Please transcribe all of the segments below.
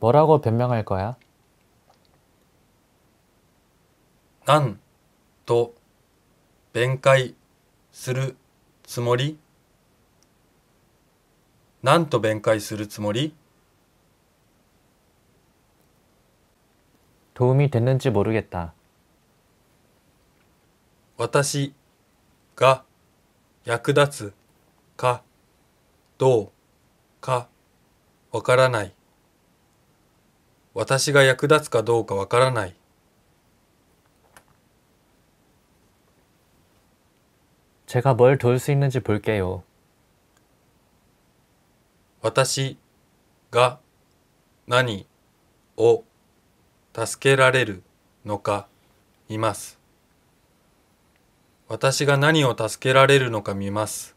뭐라고 변명할 거야? 난또弁解するつもり? 난또 弁解するつもり? 도움이 됐는지 모르겠다. 私が役立つかどうかわからない。私が役立つかどうかわからない。제가뭘도울수있는지볼게요私が何を助けられるのか見ます。私が何を助けられるのか見ます。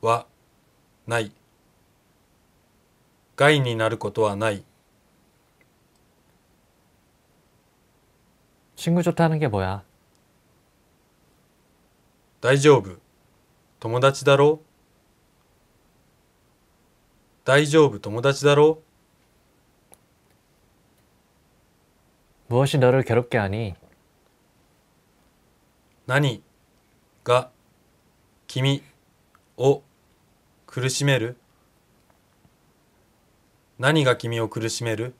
はない。害になることはない。친구좋다는게뭐야大丈夫。友達だろ大丈夫友達だろ무엇이너를괴롭게하니何が君を苦しめる何が君を苦しめる